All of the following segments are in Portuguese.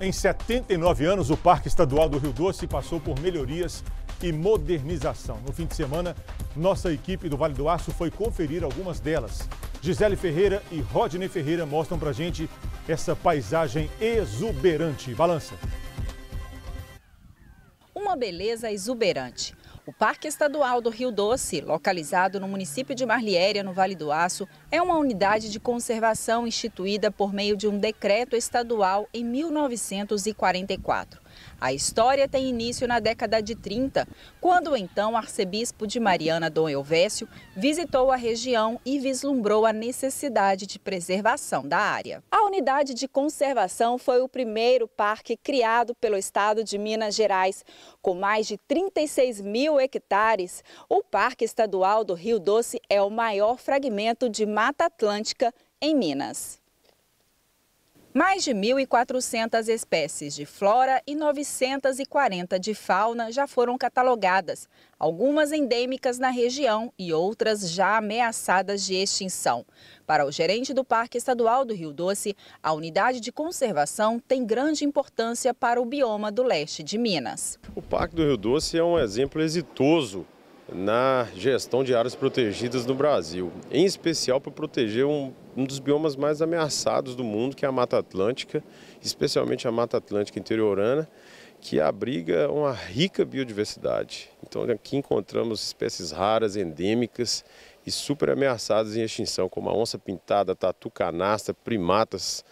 Em 79 anos, o Parque Estadual do Rio Doce passou por melhorias e modernização. No fim de semana, nossa equipe do Vale do Aço foi conferir algumas delas. Gisele Ferreira e Rodney Ferreira mostram pra gente essa paisagem exuberante. Balança. Uma beleza exuberante. O Parque Estadual do Rio Doce, localizado no município de Marliéria, no Vale do Aço, é uma unidade de conservação instituída por meio de um decreto estadual em 1944. A história tem início na década de 30, quando então o arcebispo de Mariana, Dom Elvésio, visitou a região e vislumbrou a necessidade de preservação da área. A unidade de conservação foi o primeiro parque criado pelo estado de Minas Gerais. Com mais de 36 mil hectares, o Parque Estadual do Rio Doce é o maior fragmento de Mata Atlântica em Minas. Mais de 1.400 espécies de flora e 940 de fauna já foram catalogadas, algumas endêmicas na região e outras já ameaçadas de extinção. Para o gerente do Parque Estadual do Rio Doce, a unidade de conservação tem grande importância para o bioma do leste de Minas. O Parque do Rio Doce é um exemplo exitoso na gestão de áreas protegidas no Brasil, em especial para proteger um, um, dos biomas mais ameaçados do mundo, que é a Mata Atlântica, especialmente a Mata Atlântica interiorana, que abriga uma rica biodiversidade. Então aqui encontramos espécies raras, endêmicas e super ameaçadas em extinção, como a onça pintada, tatu canastra, primatas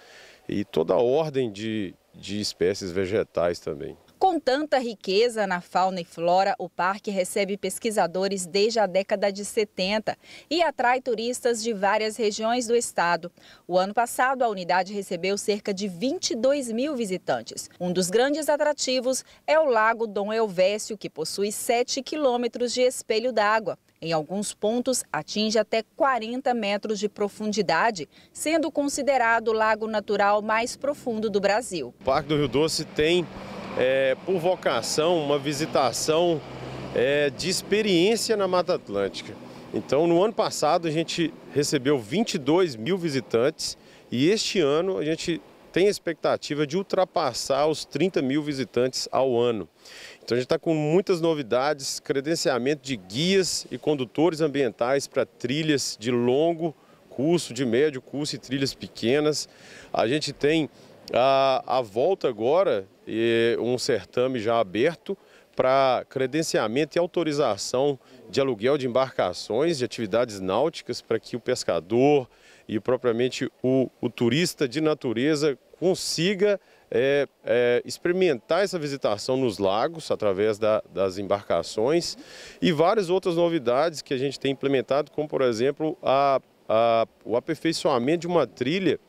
e toda a ordem de, de espécies vegetais também. Com tanta riqueza na fauna e flora, o parque recebe pesquisadores desde a década de 70 e atrai turistas de várias regiões do estado. O ano passado, a unidade recebeu cerca de 22 mil visitantes. Um dos grandes atrativos é o Lago Dom Elvésio, que possui 7 quilômetros de espelho d'água. Em alguns pontos, atinge até 40 metros de profundidade, sendo considerado o lago natural mais profundo do Brasil. O Parque do Rio Doce tem é, por vocação, uma visitação é, de experiência na Mata Atlântica. Então, no ano passado, a gente recebeu 22 mil visitantes e este ano a gente tem a expectativa de ultrapassar os 30 mil visitantes ao ano. Então a gente está com muitas novidades, credenciamento de guias e condutores ambientais para trilhas de longo curso, de médio curso e trilhas pequenas. A gente tem a, a volta agora, e um certame já aberto, para credenciamento e autorização de aluguel de embarcações, de atividades náuticas, para que o pescador e propriamente o, o turista de natureza consiga é, é, experimentar essa visitação nos lagos através da, das embarcações e várias outras novidades que a gente tem implementado, como por exemplo a, a, o aperfeiçoamento de uma trilha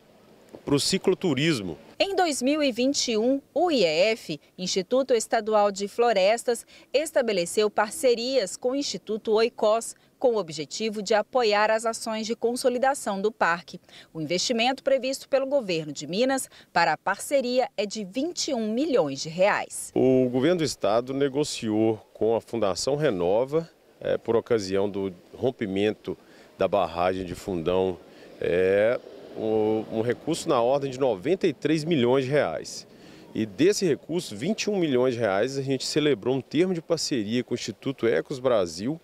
para o cicloturismo. Em 2021, o IEF, Instituto Estadual de Florestas, estabeleceu parcerias com o Instituto OICOS, com o objetivo de apoiar as ações de consolidação do parque. O investimento previsto pelo governo de Minas para a parceria é de 21 milhões de reais. O governo do estado negociou com a Fundação Renova, é, por ocasião do rompimento da barragem de Fundão, é, recurso na ordem de 93 milhões de reais. E desse recurso, 21 milhões de reais, a gente celebrou um termo de parceria com o Instituto Ecos Brasil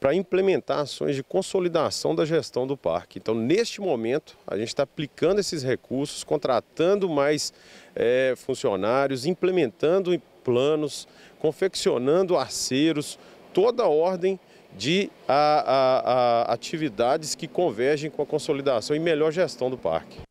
para implementar ações de consolidação da gestão do parque. Então, neste momento, a gente está aplicando esses recursos, contratando mais é, funcionários, implementando planos, confeccionando arceiros, toda a ordem de a, a, a atividades que convergem com a consolidação e melhor gestão do parque.